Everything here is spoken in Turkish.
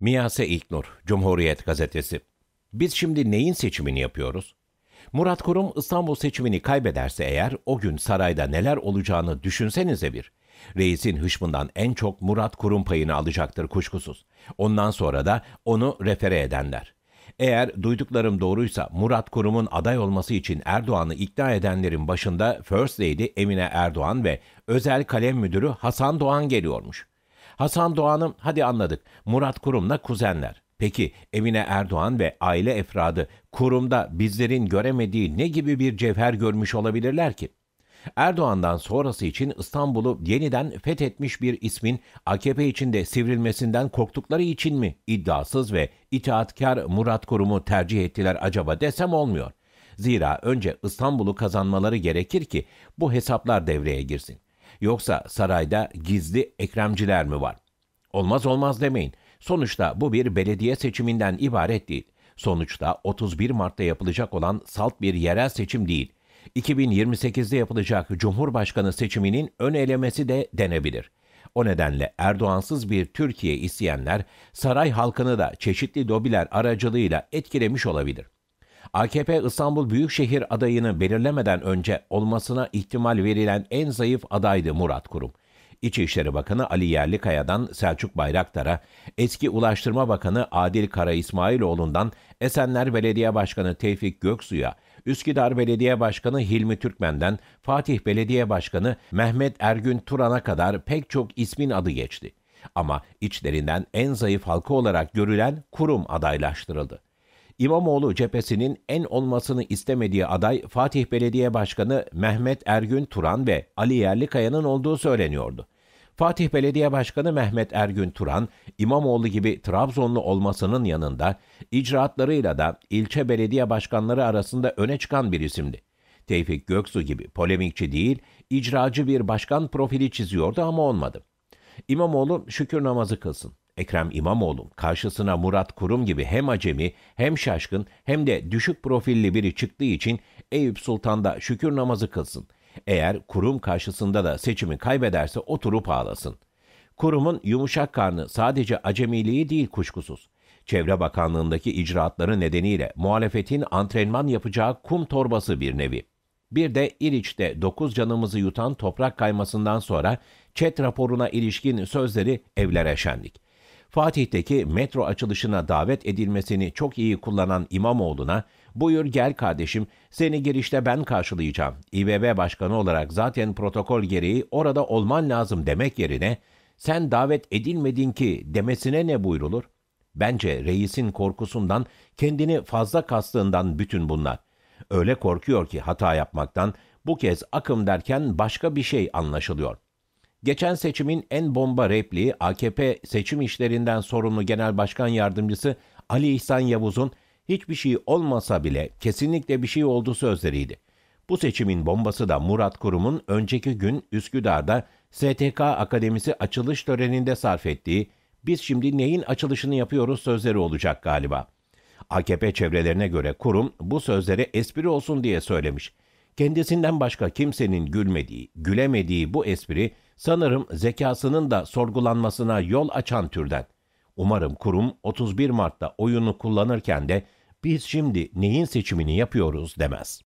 Miyase İlknur, Cumhuriyet Gazetesi. Biz şimdi neyin seçimini yapıyoruz? Murat Kurum İstanbul seçimini kaybederse eğer o gün sarayda neler olacağını düşünsenize bir. Reisin hışmından en çok Murat Kurum payını alacaktır kuşkusuz. Ondan sonra da onu refere edenler. Eğer duyduklarım doğruysa Murat Kurum'un aday olması için Erdoğan'ı ikna edenlerin başında First Lady Emine Erdoğan ve özel kalem müdürü Hasan Doğan geliyormuş. Hasan Doğan'ım hadi anladık. Murat Kurum'la kuzenler. Peki Emine Erdoğan ve aile efradı kurumda bizlerin göremediği ne gibi bir cevher görmüş olabilirler ki? Erdoğan'dan sonrası için İstanbul'u yeniden fethetmiş bir ismin AKP içinde sivrilmesinden korktukları için mi iddiasız ve itaatkar Murat Kurum'u tercih ettiler acaba desem olmuyor. Zira önce İstanbul'u kazanmaları gerekir ki bu hesaplar devreye girsin. Yoksa sarayda gizli ekremciler mi var? Olmaz olmaz demeyin. Sonuçta bu bir belediye seçiminden ibaret değil. Sonuçta 31 Mart'ta yapılacak olan salt bir yerel seçim değil. 2028'de yapılacak Cumhurbaşkanı seçiminin ön elemesi de denebilir. O nedenle Erdoğansız bir Türkiye isteyenler saray halkını da çeşitli dobiler aracılığıyla etkilemiş olabilir.'' AKP İstanbul Büyükşehir adayını belirlemeden önce olmasına ihtimal verilen en zayıf adaydı Murat Kurum. İçişleri Bakanı Ali Yerlikaya'dan Selçuk Bayraktar'a, eski Ulaştırma Bakanı Adil Kara İsmailoğlu'ndan Esenler Belediye Başkanı Tevfik Göksu'ya, Üsküdar Belediye Başkanı Hilmi Türkmen'den Fatih Belediye Başkanı Mehmet Ergün Turan'a kadar pek çok ismin adı geçti. Ama içlerinden en zayıf halka olarak görülen kurum adaylaştırıldı. İmamoğlu cephesinin en olmasını istemediği aday Fatih Belediye Başkanı Mehmet Ergün Turan ve Ali Yerlikaya'nın olduğu söyleniyordu. Fatih Belediye Başkanı Mehmet Ergün Turan, İmamoğlu gibi Trabzonlu olmasının yanında icraatlarıyla da ilçe belediye başkanları arasında öne çıkan bir isimdi. Tevfik Göksu gibi polemikçi değil, icracı bir başkan profili çiziyordu ama olmadı. İmamoğlu şükür namazı kılsın. Ekrem İmamoğlu karşısına Murat Kurum gibi hem acemi hem şaşkın hem de düşük profilli biri çıktığı için Eyüp Sultan da şükür namazı kılsın. Eğer kurum karşısında da seçimi kaybederse oturup ağlasın. Kurumun yumuşak karnı sadece acemiliği değil kuşkusuz. Çevre Bakanlığındaki icraatları nedeniyle muhalefetin antrenman yapacağı kum torbası bir nevi. Bir de İliç'te 9 canımızı yutan toprak kaymasından sonra çet raporuna ilişkin sözleri evlere şendik. Fatih'teki metro açılışına davet edilmesini çok iyi kullanan İmamoğlu'na ''Buyur gel kardeşim, seni girişte ben karşılayacağım. İBB Başkanı olarak zaten protokol gereği orada olman lazım.'' demek yerine ''Sen davet edilmedin ki'' demesine ne buyrulur? Bence reisin korkusundan, kendini fazla kastığından bütün bunlar. Öyle korkuyor ki hata yapmaktan bu kez akım derken başka bir şey anlaşılıyor. Geçen seçimin en bomba repliği AKP seçim işlerinden sorumlu Genel Başkan Yardımcısı Ali İhsan Yavuz'un hiçbir şey olmasa bile kesinlikle bir şey oldu sözleriydi. Bu seçimin bombası da Murat Kurum'un önceki gün Üsküdar'da STK Akademisi açılış töreninde sarf ettiği biz şimdi neyin açılışını yapıyoruz sözleri olacak galiba.'' AKP çevrelerine göre kurum bu sözleri espri olsun diye söylemiş. Kendisinden başka kimsenin gülmediği, gülemediği bu espri sanırım zekasının da sorgulanmasına yol açan türden. Umarım kurum 31 Mart'ta oyunu kullanırken de biz şimdi neyin seçimini yapıyoruz demez.